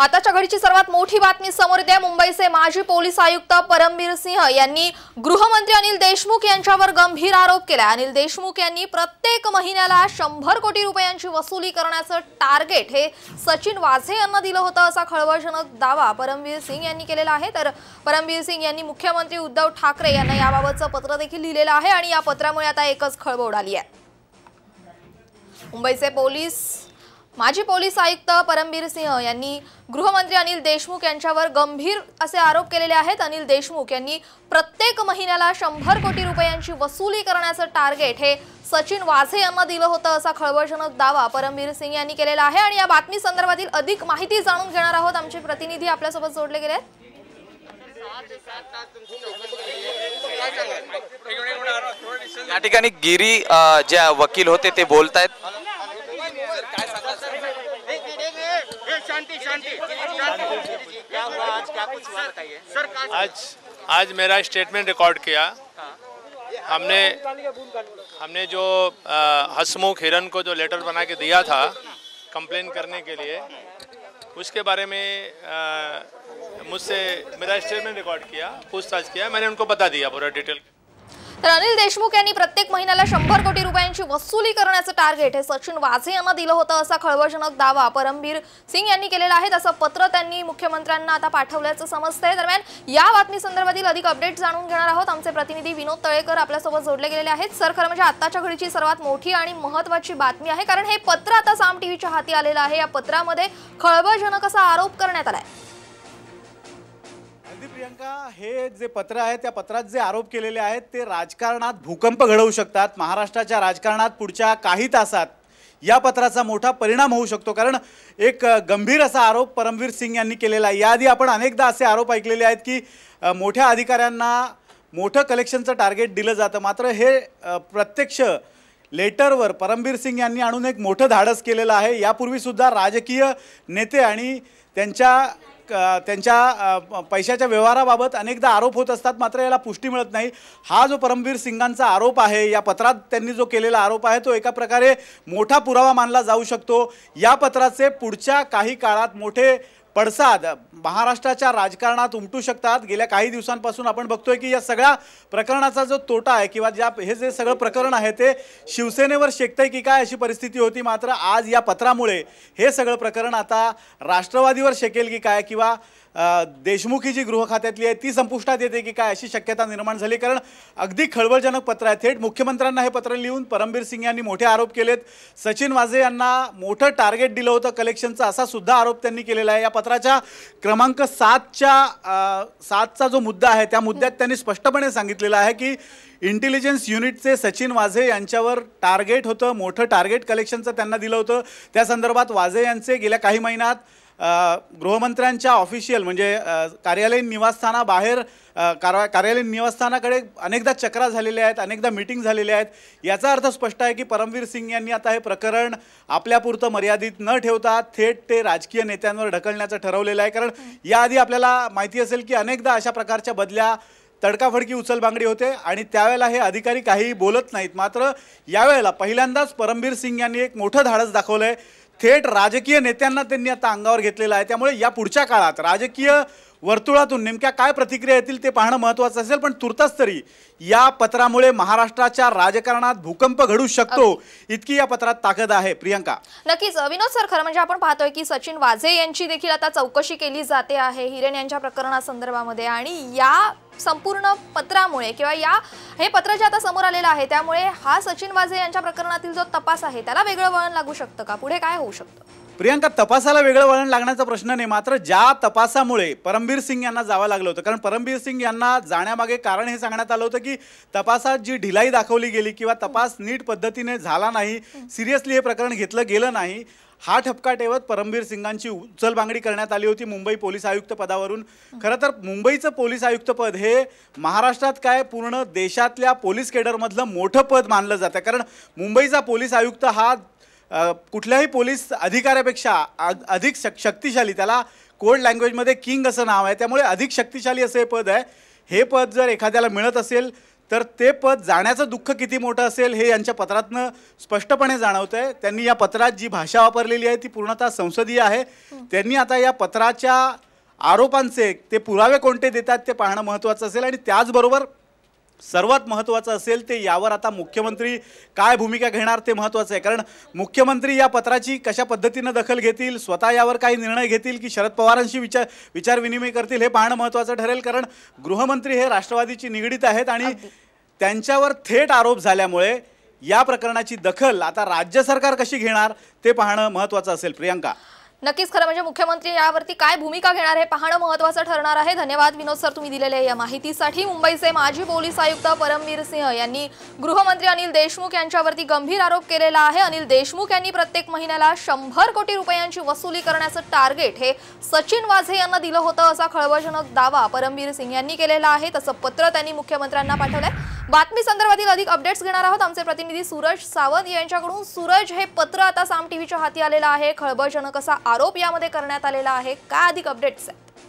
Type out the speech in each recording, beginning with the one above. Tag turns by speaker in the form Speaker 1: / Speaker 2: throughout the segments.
Speaker 1: आताच्या घडीची सर्वात मोठी बातमी समोर येते मुंबईचे माजी पोलीस आयुक्त परमबीर सिंह यांनी गृहमंत्री अनिल देशमुख यांच्यावर गंभीर आरोप केला अनिल देशमुख यांनी प्रत्येक महिन्याला शंभर कोटी रुपयांची वसुली करण्याचं टार्गेट हे सचिन वाझे यांना दिलं होतं असा खळबळजनक दावा परमवीर सिंग यांनी केलेला आहे तर परमवीर सिंग यांनी मुख्यमंत्री उद्धव ठाकरे यांना याबाबतचं पत्र देखील लिहिलेलं आहे आणि या पत्रामुळे आता एकच खळबळ उडाली आहे मुंबईचे पोलीस माजी पोलीस आयुक्त परमबीर सिंह यांनी गृहमंत्री अनिल देशमुख यांच्यावर गंभीर असे आरोप केलेले आहेत अनिल देशमुख यांनी प्रत्येक महिन्याला शंभर कोटी रुपयांची वसुली करण्याचं टार्गेट हे सचिन वाझे यांना दिलं होतं असा खळबळजनक दावा परमबीर सिंग यांनी केलेला आहे आणि या बातमी संदर्भातील अधिक माहिती जाणून घेणार आहोत आमचे प्रतिनिधी आपल्यासोबत जोडले गेले आहेत
Speaker 2: या ठिकाणी गिरी जे वकील होते ते बोलत आहेत
Speaker 3: शांति शांति
Speaker 2: आज आज मेरा स्टेटमेंट रिकॉर्ड किया
Speaker 3: हाँ। हमने
Speaker 2: हमने जो हसमुख हिरन को जो लेटर बना के दिया था कंप्लेन करने के लिए उसके बारे में मुझसे मेरा स्टेटमेंट रिकॉर्ड किया पूछताछ किया मैंने उनको बता दिया पूरा डिटेल
Speaker 1: तर अनिल देशमुख यांनी प्रत्येक महिन्याला शंभर कोटी रुपयांची वसुली करण्याचं टार्गेट हे सचिन वाझे यांना दिलं होतं असा खळबळजनक दावा परमबीर सिंग यांनी केलेला आहे असं पत्र त्यांनी मुख्यमंत्र्यांना आता पाठवल्याचं समजतंय दरम्यान या बातमी संदर्भातील अधिक अपडेट जाणून घेणार आहोत आमचे प्रतिनिधी विनोद तळेकर आपल्यासोबत जोडले गेलेले आहेत सर खरं म्हणजे आताच्या घडीची सर्वात मोठी आणि महत्वाची बातमी आहे कारण हे पत्र आता साम टीव्हीच्या हाती आलेलं आहे या पत्रामध्ये खळबळजनक असा आरोप करण्यात आलाय
Speaker 3: अगदी प्रियंका हे जे पत्र आहे त्या पत्रात जे आरोप केलेले आहेत ते राजकारणात भूकंप घडवू शकतात महाराष्ट्राच्या राजकारणात पुढच्या काही तासात या पत्राचा मोठा परिणाम होऊ शकतो कारण एक गंभीर असा आरोप परमवीर सिंग यांनी केलेला आहे याआधी आपण अनेकदा असे आरोप ऐकलेले आहेत की मोठ्या अधिकाऱ्यांना मोठं कलेक्शनचं टार्गेट दिलं जातं मात्र हे प्रत्यक्ष लेटरवर परमबीर सिंग यांनी आणून एक मोठं धाडस केलेलं आहे यापूर्वीसुद्धा राजकीय नेते आणि त्यांच्या त्यांच्या पैशाच्या व्यवहाराबाबत अनेकदा आरोप होत असतात मात्र याला पुष्टी मिळत नाही हा जो परमवीर सिंगांचा आरोप आहे या पत्रात त्यांनी जो केलेला आरोप आहे तो एका प्रकारे मोठा पुरावा मानला जाऊ शकतो या पत्राचे पुढच्या काही काळात मोठे पडसाद महाराष्ट्राच्या राजकारणात उमटू शकतात गेल्या काही दिवसांपासून आपण बघतोय की या सगळ्या प्रकरणाचा जो तोटा आहे किंवा ज्या हे जे सगळं प्रकरण आहे ते शिवसेनेवर शेकतंय की काय अशी परिस्थिती होती मात्र आज या पत्रामुळे हे सगळं प्रकरण आता राष्ट्रवादीवर शेकेल की काय किंवा देशमुखी जी गृह खात्यातली आहे ती संपुष्टात येते की काय अशी शक्यता निर्माण झाली कारण अगदी खळबळजनक पत्र आहे थेट मुख्यमंत्र्यांना हे पत्र लिहून परमबीर सिंग यांनी मोठे आरोप केलेत सचिन वाझे यांना मोठं टार्गेट दिलं होतं कलेक्शनचं असा सुद्धा आरोप त्यांनी केलेला आहे या पत्राच्या क्रमांक सातच्या सातचा जो मुद्दा आहे त्या मुद्द्यात त्यांनी स्पष्टपणे सांगितलेलं आहे की इंटेलिजन्स युनिटचे सचिन वाझे यांच्यावर टार्गेट होतं मोठं टार्गेट कलेक्शनचं त्यांना दिलं होतं त्या संदर्भात वाझे यांचे गेल्या काही महिन्यात गृहमंत्र्यांच्या ऑफिशियल म्हणजे कार्यालयीन निवासस्थानाबाहेर कारवा कार्यालयीन निवासस्थानाकडे अनेकदा चक्रा झालेल्या आहेत अनेकदा मिटिंग झालेल्या आहेत याचा अर्थ स्पष्ट आहे की परमवीर सिंग यांनी आता हे प्रकरण आपल्यापुरतं मर्यादित न ठेवता थेट ते राजकीय नेत्यांवर ढकलण्याचं ठरवलेलं आहे कारण याआधी आपल्याला माहिती असेल की अनेकदा अशा प्रकारच्या बदल्या तडकाफडकी उचलबांगडी होते आणि त्यावेळेला हे अधिकारी काहीही बोलत नाहीत मात्र यावेळेला पहिल्यांदाच परमबीर सिंग यांनी एक मोठं धाडस दाखवलं आहे थेट राजकीय नेत्यांना त्यांनी आता अंगावर घेतलेलं आहे त्यामुळे या पुढच्या काळात राजकीय वर्तुळातून नेमक्या काय प्रतिक्रिया येतील ते पाहणं महत्त्वाचं असेल पण तुर्तास तरी या पत्रामुळे महाराष्ट्राच्या राजकारणात भूकंप घडू शकतो इतकी या पत्रात ताकद आहे प्रियंका
Speaker 1: नक्कीच विनोद सर खरं म्हणजे आपण पाहतोय की सचिन वाझे यांची देखील आता चौकशी केली जाते आहे हिरेन यांच्या प्रकरणासंदर्भामध्ये आणि या संपूर्ण पत्रामुळे किंवा या हे पत्र जे आता समोर आलेलं आहे त्यामुळे हा सचिन वाजे यांच्या प्रकरणातील जो तपास आहे त्याला वेगळं वळण लागू शकतं का पुढे काय होऊ शकतं
Speaker 3: प्रियांका तपासाला वेगळं वळण लागण्याचा प्रश्न नाही मात्र ज्या तपासामुळे परमबीर सिंग यांना जावं लागलं होतं कारण परमबीर सिंग यांना जाण्यामागे कारण हे सांगण्यात आलं होतं की तपासात जी ढिलाई दाखवली गेली किंवा तपास नीट पद्धतीने झाला नाही सिरियसली हे प्रकरण घेतलं गेलं नाही हा ठपका ठेवत परमबीर सिंगांची उचलबांगडी करण्यात आली होती मुंबई पोलीस आयुक्त पदावरून खरं तर मुंबईचं पोलीस आयुक्तपद हे महाराष्ट्रात काय पूर्ण देशातल्या पोलीस केडरमधलं मोठं पद मानलं जातं कारण मुंबईचा पोलीस आयुक्त हा कुठल्याही पोलीस अधिकाऱ्यापेक्षा अधिक श शक्तिशाली त्याला कोड लँग्वेजमध्ये किंग असं नाव आहे त्यामुळे अधिक शक्तिशाली असं हे पद आहे हे पद जर एखाद्याला मिळत असेल तर ते पद जाण्याचं दुःख किती मोठं असेल हे यांच्या पत्रातनं स्पष्टपणे जाणवतं आहे त्यांनी या पत्रात जी भाषा वापरलेली आहे ती पूर्णतः संसदीय आहे त्यांनी आता या पत्राच्या आरोपांचे ते पुरावे कोणते देतात ते पाहणं महत्त्वाचं असेल आणि त्याचबरोबर सर्वात महत्त्वाचं असेल ते यावर आता मुख्यमंत्री काय भूमिका घेणार ते महत्त्वाचं आहे कारण मुख्यमंत्री या पत्राची कशा पद्धतीनं दखल घेतील स्वतः यावर काही निर्णय घेतील की शरद पवारांशी विचार विचारविनिमय करतील हे पाहणं महत्त्वाचं ठरेल कारण गृहमंत्री हे राष्ट्रवादीची निगडीत आहेत आणि त्यांच्यावर थेट आरोप झाल्यामुळे या प्रकरणाची दखल आता राज्य सरकार कशी घेणार ते पाहणं महत्वाचं असेल प्रियंका
Speaker 1: नक्कीच खरं म्हणजे मुख्यमंत्री यावरती काय भूमिका घेणार हे पाहणं महत्वाचं ठरणार आहे धन्यवाद विनोद सर तुम्ही दिलेल्या या माहितीसाठी मुंबईचे माजी पोलीस आयुक्त परमवीर सिंह यांनी गृहमंत्री अनिल देशमुख यांच्यावरती गंभीर आरोप केलेला आहे अनिल देशमुख यांनी प्रत्येक महिन्याला शंभर कोटी रुपयांची वसुली करण्याचं टार्गेट हे सचिन वाझे यांना दिलं होतं असा खळबळजनक दावा परमवीर सिंह यांनी केलेला आहे तसं पत्र त्यांनी मुख्यमंत्र्यांना पाठवलंय बातमी संदर्भातील अधिक अपडेट्स घेणार आहोत आमचे प्रतिनिधी सूरज सावंत यांच्याकडून सूरज हे पत्र आता साम टीव्हीच्या हाती आलेलं आहे खळबळजनक असा आरोप यामध्ये करण्यात आलेला आहे काय अधिक अपडेट्स आहेत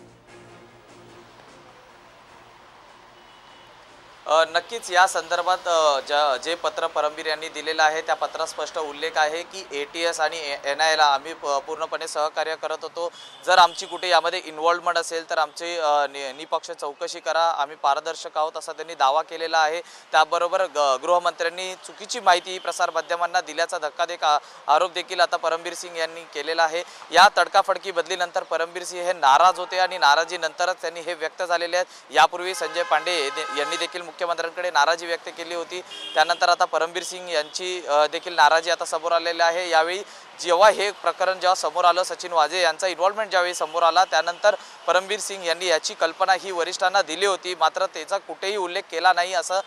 Speaker 2: नक्कीच या संदर्भात ज्या जे पत्र परमबीर यांनी दिलेलं आहे त्या पत्रात स्पष्ट उल्लेख आहे की ए टी एस आणि एन आयला आम्ही पूर्णपणे सहकार्य करत होतो जर आमची कुठे यामध्ये इन्व्हॉल्वमेंट असेल तर आमची नि निपक्ष चौकशी करा आम्ही पारदर्शक आहोत असा त्यांनी दावा केलेला आहे त्याबरोबर ग गृहमंत्र्यांनी चुकीची माहिती प्रसारमाध्यमांना दिल्याचा धक्का देख आरोप देखील आता परमबीर सिंग यांनी केलेला आहे या तडकाफडकी बदलीनंतर परमबीर सिंग हे नाराज होते आणि नाराजीनंतरच त्यांनी हे व्यक्त झालेले आहेत यापूर्वी संजय पांडे यांनी देखील मुख्य मुख्यमंत्र्यांकडे नाराजी व्यक्त केली होती त्यानंतर आता परमबीर सिंग यांची देखील नाराजी आता समोर आलेली आहे यावेळी जेव्हा हे प्रकरण जेव्हा समोर आलं सचिन वाजे यांचा इन्व्हॉल्वमेंट ज्यावेळी समोर आला त्यानंतर परमबीर सिंग यांनी याची कल्पना ही वरिष्ठांना दिली होती मात्र त्याचा कुठेही उल्लेख केला नाही असं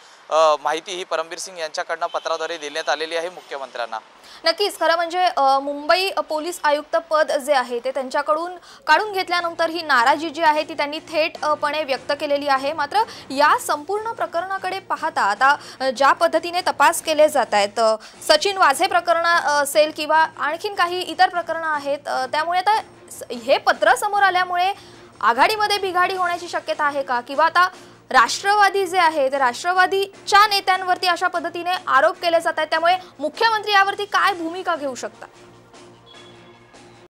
Speaker 2: माहिती ही परमबीर सिंग यांच्याकडनं पत्राद्वारे देण्यात आलेली आहे मुख्यमंत्र्यांना
Speaker 1: नक्कीच खरं म्हणजे मुंबई पोलीस आयुक्त पद जे आहे ते त्यांच्याकडून काढून घेतल्यानंतर ही नाराजी जी आहे ती त्यांनी थेटपणे व्यक्त केलेली आहे मात्र या संपूर्ण प्रकरणाकडे पाहता आता ज्या पद्धतीने तपास केले जात आहेत सचिन वाझे प्रकरण असेल किंवा आणखी आणखीन काही इतर प्रकरणं आहेत त्यामुळे आता हे पत्र समोर आल्यामुळे आघाडीमध्ये बिघाडी होण्याची शक्यता आहे का किंवा आता राष्ट्रवादी जे आहे ते राष्ट्रवादीच्या नेत्यांवरती अशा पद्धतीने आरोप केले जात आहेत त्यामुळे मुख्यमंत्री यावरती काय भूमिका घेऊ शकतात